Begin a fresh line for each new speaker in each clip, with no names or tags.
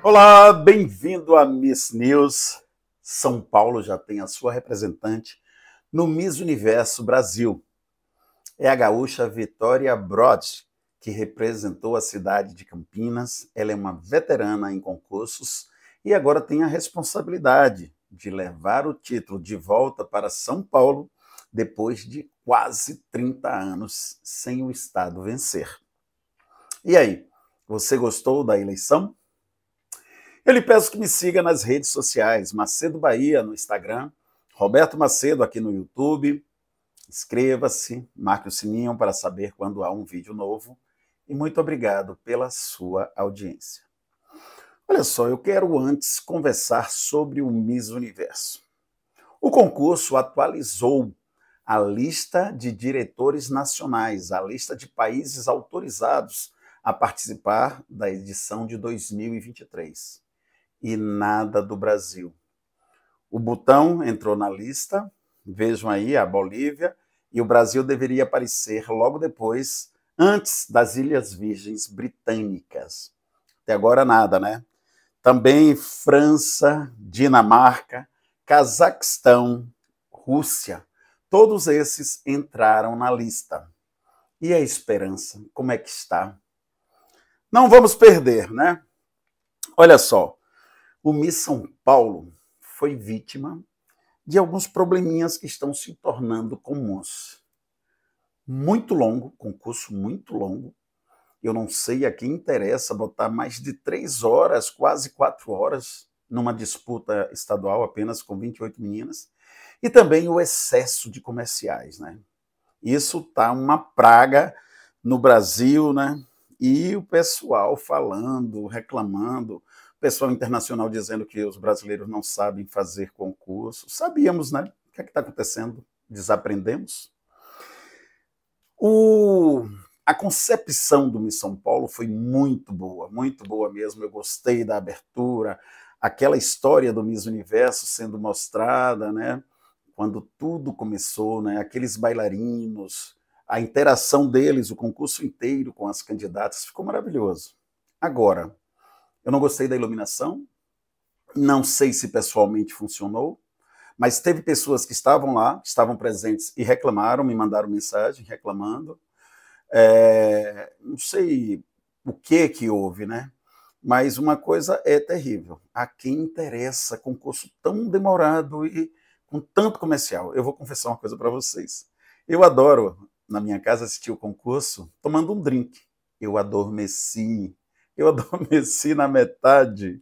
Olá, bem-vindo a Miss News. São Paulo já tem a sua representante no Miss Universo Brasil. É a gaúcha Vitória Brod, que representou a cidade de Campinas. Ela é uma veterana em concursos e agora tem a responsabilidade de levar o título de volta para São Paulo depois de quase 30 anos sem o Estado vencer. E aí, você gostou da eleição? Eu lhe peço que me siga nas redes sociais, Macedo Bahia no Instagram, Roberto Macedo aqui no YouTube. Inscreva-se, marque o sininho para saber quando há um vídeo novo e muito obrigado pela sua audiência. Olha só, eu quero antes conversar sobre o Miss Universo. O concurso atualizou a lista de diretores nacionais, a lista de países autorizados a participar da edição de 2023 e nada do Brasil. O Butão entrou na lista, vejam aí a Bolívia, e o Brasil deveria aparecer logo depois, antes das Ilhas Virgens Britânicas. Até agora nada, né? Também França, Dinamarca, Cazaquistão, Rússia, todos esses entraram na lista. E a esperança, como é que está? Não vamos perder, né? Olha só, o Miss São Paulo foi vítima de alguns probleminhas que estão se tornando comuns. Muito longo, concurso muito longo. Eu não sei a quem interessa botar mais de três horas, quase quatro horas, numa disputa estadual apenas com 28 meninas. E também o excesso de comerciais, né? Isso tá uma praga no Brasil, né? E o pessoal falando, reclamando pessoal internacional dizendo que os brasileiros não sabem fazer concurso. Sabíamos, né? O que é está acontecendo? Desaprendemos. O, a concepção do Missão Paulo foi muito boa, muito boa mesmo. Eu gostei da abertura, aquela história do Miss Universo sendo mostrada, né? Quando tudo começou, né? Aqueles bailarinos, a interação deles, o concurso inteiro com as candidatas, ficou maravilhoso. Agora, eu não gostei da iluminação, não sei se pessoalmente funcionou, mas teve pessoas que estavam lá, estavam presentes e reclamaram, me mandaram mensagem reclamando. É, não sei o que que houve, né? Mas uma coisa é terrível. A quem interessa concurso tão demorado e com tanto comercial? Eu vou confessar uma coisa para vocês. Eu adoro, na minha casa, assistir o concurso tomando um drink. Eu adormeci eu adormeci na metade.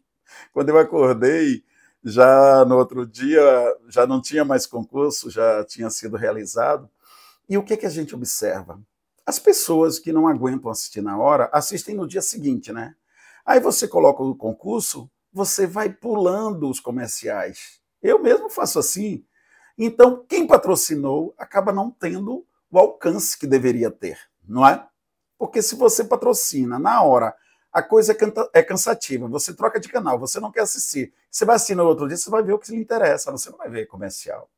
Quando eu acordei, já no outro dia, já não tinha mais concurso, já tinha sido realizado. E o que, é que a gente observa? As pessoas que não aguentam assistir na hora, assistem no dia seguinte, né? Aí você coloca o concurso, você vai pulando os comerciais. Eu mesmo faço assim. Então, quem patrocinou acaba não tendo o alcance que deveria ter, não é? Porque se você patrocina na hora a coisa é, é, cansativa. Você troca de canal, você não quer assistir. Você vai assistir no outro dia, você vai ver o que lhe interessa, você não vai ver comercial.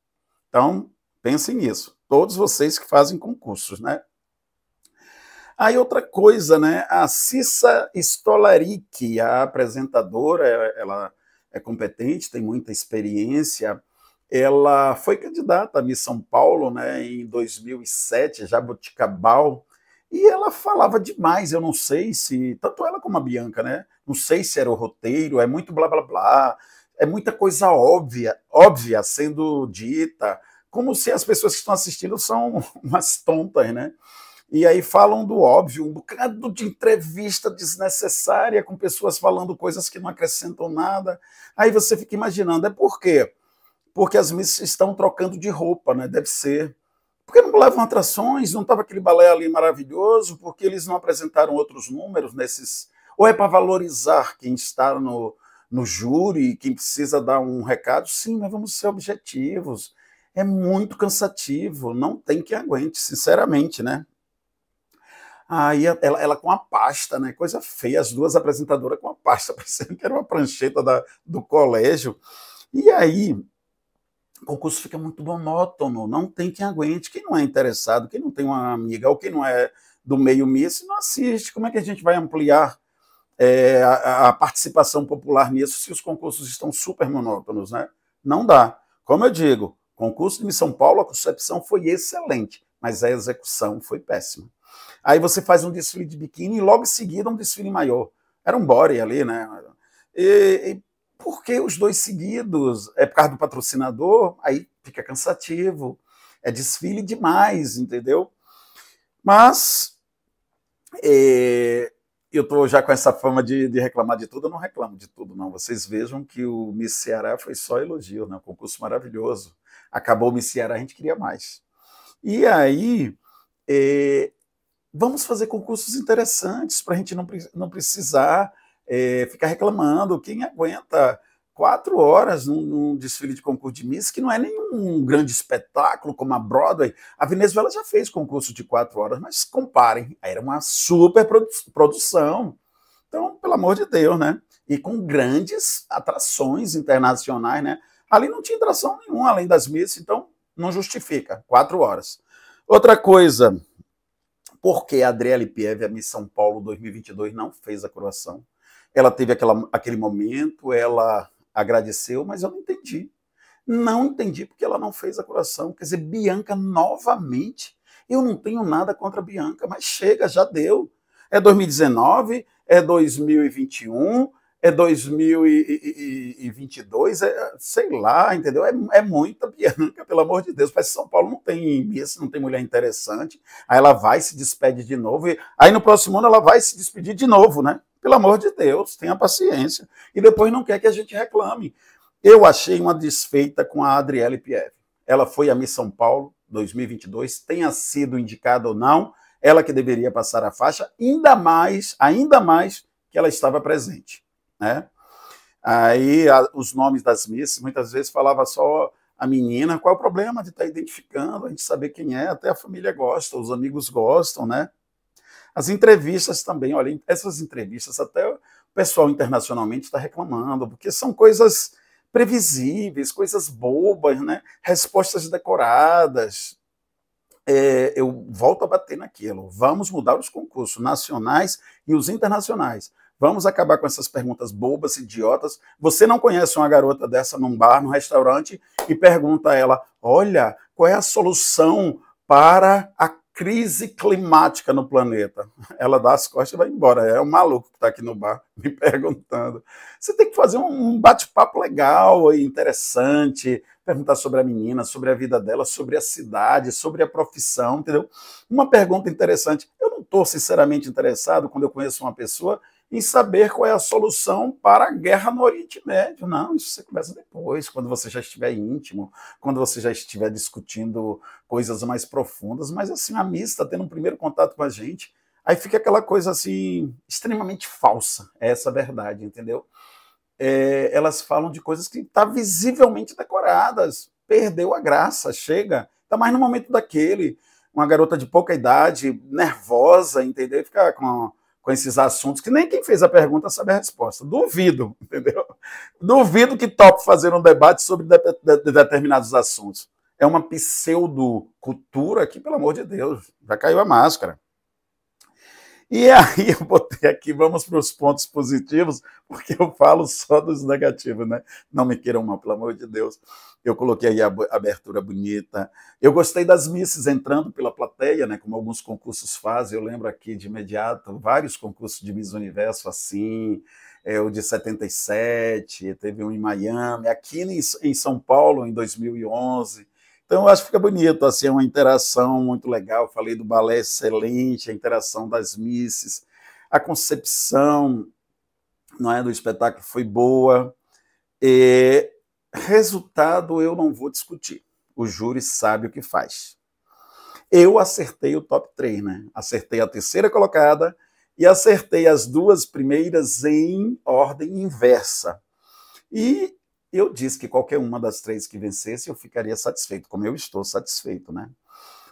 Então, pensem nisso. Todos vocês que fazem concursos, né? Aí outra coisa, né? A Cissa Stolaric, a apresentadora, ela é competente, tem muita experiência. Ela foi candidata a Miss São Paulo, né, em 2007, Jaboticabal, e ela falava demais, eu não sei se, tanto ela como a Bianca, né? Não sei se era o roteiro, é muito blá blá blá, é muita coisa óbvia, óbvia sendo dita, como se as pessoas que estão assistindo são umas tontas, né? E aí falam do óbvio, um bocado de entrevista desnecessária com pessoas falando coisas que não acrescentam nada. Aí você fica imaginando, é por quê? Porque as missas estão trocando de roupa, né? Deve ser. Porque não levam atrações, não estava aquele balé ali maravilhoso, porque eles não apresentaram outros números nesses. Ou é para valorizar quem está no, no júri, quem precisa dar um recado? Sim, mas vamos ser objetivos. É muito cansativo, não tem que aguente, sinceramente, né? Aí ela, ela, com a pasta, né? Coisa feia, as duas apresentadoras com a pasta, parecendo que era uma prancheta da, do colégio. E aí concurso fica muito monótono, não tem quem aguente. Quem não é interessado, quem não tem uma amiga ou quem não é do meio miss, não assiste. Como é que a gente vai ampliar é, a, a, participação popular nisso se os concursos estão super monótonos? Né? Não dá. Como eu digo, concurso de São Paulo, a concepção foi excelente, mas a execução foi péssima. Aí você faz um desfile de biquíni e logo em seguida um desfile maior. Era um body ali, né? E, e porque os dois seguidos é por causa do patrocinador, aí fica cansativo, é desfile demais, entendeu? Mas é, eu estou já com essa fama de, de, reclamar de tudo, eu não reclamo de tudo, não. Vocês vejam que o Miss Ceará foi só elogio, né? Um concurso maravilhoso. Acabou o Miss Ceará, a gente queria mais. E aí, é, vamos fazer concursos interessantes para a gente não, não precisar é, ficar reclamando. Quem aguenta quatro horas num, num, desfile de concurso de Miss, que não é nenhum grande espetáculo como a Broadway. A Venezuela já fez concurso de quatro horas, mas comparem, era uma super produ produção. Então, pelo amor de Deus, né? E com grandes atrações internacionais, né? Ali não tinha atração nenhuma, além das Miss, então não justifica. Quatro horas. Outra coisa, por que a Adriele Pieve, a Miss São Paulo 2022, não fez a coroação? ela teve aquela, aquele momento, ela agradeceu, mas eu não entendi. Não entendi porque ela não fez a curação. Quer dizer, Bianca novamente. Eu não tenho nada contra Bianca, mas chega, já deu. É 2019, é 2021, é 2022, é, sei lá, entendeu? É, é muita Bianca, pelo amor de Deus. Parece que São Paulo não tem Miss, não tem mulher interessante. Aí ela vai, se despede de novo. E, aí no próximo ano ela vai se despedir de novo, né? Pelo amor de Deus, tenha paciência. E depois não quer que a gente reclame. Eu achei uma desfeita com a Adriele Pierre. Ela foi a Miss São Paulo 2022, tenha sido indicada ou não, ela que deveria passar a faixa, ainda mais, ainda mais que ela estava presente, né? Aí a, os nomes das missas, muitas vezes falava só a menina, qual é o problema de estar tá identificando, a gente saber quem é, até a família gosta, os amigos gostam, né? As entrevistas também, olha, essas entrevistas até o pessoal internacionalmente está reclamando, porque são coisas previsíveis, coisas bobas, né? respostas decoradas. É, eu volto a bater naquilo. Vamos mudar os concursos nacionais e os internacionais. Vamos acabar com essas perguntas bobas, idiotas. Você não conhece uma garota dessa num bar, num restaurante, e pergunta a ela: olha, qual é a solução para a crise climática no planeta. Ela dá as costas e vai embora. É um maluco que está aqui no bar me perguntando. Você tem que fazer um bate-papo legal e interessante, perguntar sobre a menina, sobre a vida dela, sobre a cidade, sobre a profissão, entendeu? Uma pergunta interessante. Eu não estou sinceramente interessado quando eu conheço uma pessoa em saber qual é a solução para a guerra no Oriente Médio. Não, isso você começa depois, quando você já estiver íntimo, quando você já estiver discutindo coisas mais profundas. Mas assim, a missa está tendo um primeiro contato com a gente, aí fica aquela coisa assim, extremamente falsa. É essa a verdade, entendeu? É, elas falam de coisas que estão tá visivelmente decoradas, perdeu a graça, chega, está mais no momento daquele. Uma garota de pouca idade, nervosa, entendeu? Fica com com esses assuntos que nem quem fez a pergunta sabe a resposta. Duvido, entendeu? Duvido que tope fazer um debate sobre de, de, de determinados assuntos. É uma pseudo cultura que, pelo amor de Deus, já caiu a máscara. E aí eu botei aqui, vamos para os pontos positivos, porque eu falo só dos negativos, né? Não me queiram mal, pelo amor de Deus. Eu coloquei aí a abertura bonita. Eu gostei das misses entrando pela plateia, né? Como alguns concursos fazem. Eu lembro aqui de imediato vários concursos de Miss Universo assim. É, o de 77, teve um em Miami, aqui em, em São Paulo em 2011 então, eu acho que fica bonito, assim, é uma interação muito legal. falei do balé excelente, a interação das misses, a concepção não é, do espetáculo foi boa. E, resultado eu não vou discutir. O júri sabe o que faz. Eu acertei o top 3, né? Acertei a terceira colocada e acertei as duas primeiras em ordem inversa. E eu disse que qualquer uma das três que vencesse, eu ficaria satisfeito, como eu estou satisfeito, né?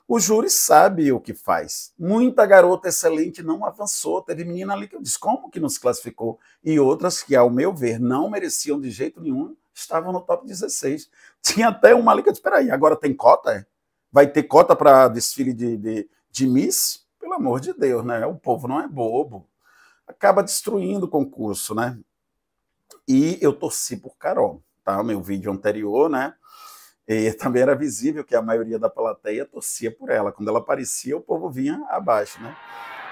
O júri sabe o que faz. Muita garota excelente não avançou. Teve menina ali que eu disse, como que nos classificou? E outras que, ao meu ver, não mereciam de jeito nenhum, estavam no top 16. Tinha até uma ali que eu disse, peraí, agora tem cota? É? Vai ter cota para desfile de, de, de Miss? Pelo amor de Deus, né? O povo não é bobo. Acaba destruindo o concurso, né? E eu torci por Carol tá? Meu vídeo anterior, né? E também era visível que a maioria da plateia torcia por ela. Quando ela aparecia, o povo vinha abaixo, né?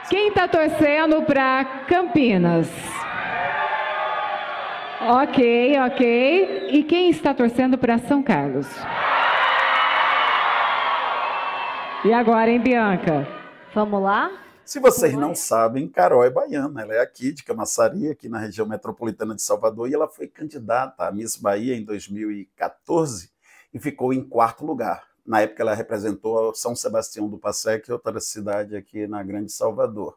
Quem está torcendo para Campinas? Ok, ok. E quem está torcendo para São Carlos? E agora, hein, Bianca? Vamos lá? Se vocês não uhum. sabem, Carol é baiana, ela é aqui de Camaçari, aqui na região metropolitana de Salvador, e ela foi candidata à Miss Bahia em 2014 e ficou em quarto lugar. Na época ela representou São Sebastião do Passé, que é outra cidade aqui na Grande Salvador.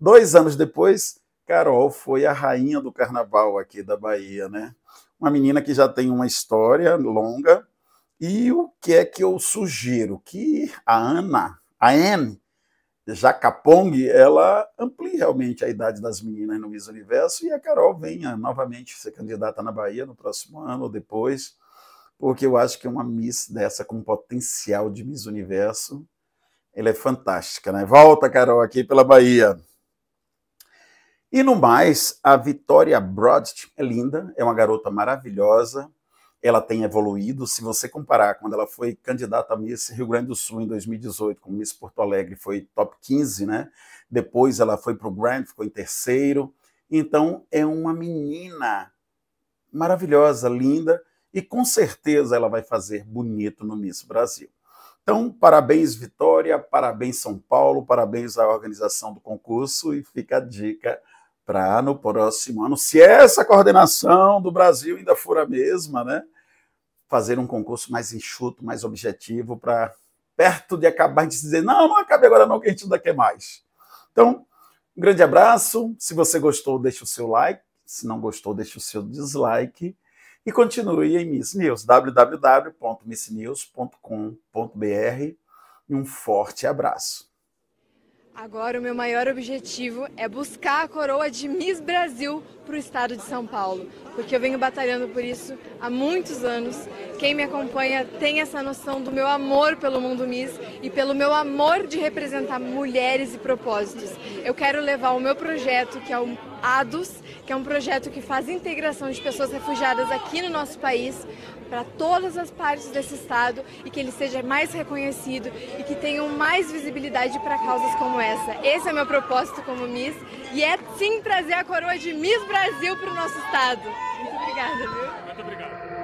Dois anos depois, Carol foi a rainha do carnaval aqui da Bahia, né? Uma menina que já tem uma história longa. E o que é que eu sugiro? Que a Ana, a Anne, Jacapong, ela amplia realmente a idade das meninas no Miss Universo e a Carol venha novamente ser candidata na Bahia no próximo ano ou depois, porque eu acho que uma Miss dessa com potencial de Miss Universo, ela é fantástica, né? Volta, Carol, aqui pela Bahia. E no mais, a Vitória Broad é linda, é uma garota maravilhosa, ela tem evoluído. Se você comparar quando ela foi candidata a Miss Rio Grande do Sul em 2018, com Miss Porto Alegre foi top 15, né? Depois ela foi para o Grand, ficou em terceiro. Então é uma menina maravilhosa, linda e com certeza ela vai fazer bonito no Miss Brasil. Então, parabéns Vitória, parabéns São Paulo, parabéns à organização do concurso e fica a dica para no próximo ano, se essa coordenação do Brasil ainda for a mesma, né? fazer um concurso mais enxuto, mais objetivo, para perto de acabar de dizer, não, não acabe agora não, que a gente ainda quer mais. Então, um grande abraço. Se você gostou, deixa o seu like. Se não gostou, deixa o seu dislike. E continue em Miss News, www.missnews.com.br. E um forte abraço. Agora o meu maior objetivo é buscar a coroa de Miss Brasil para o estado de São Paulo, porque eu venho batalhando por isso há muitos anos. Quem me acompanha tem essa noção do meu amor pelo mundo Miss e pelo meu amor de representar mulheres e propósitos. Eu quero levar o meu projeto, que é o ADUS, que é um projeto que faz integração de pessoas refugiadas aqui no nosso país, para todas as partes desse Estado e que ele seja mais reconhecido e que tenham mais visibilidade para causas como essa. Esse é meu propósito como Miss e é sim trazer a coroa de Miss Brasil para o nosso Estado. Muito obrigada, viu? Muito obrigado.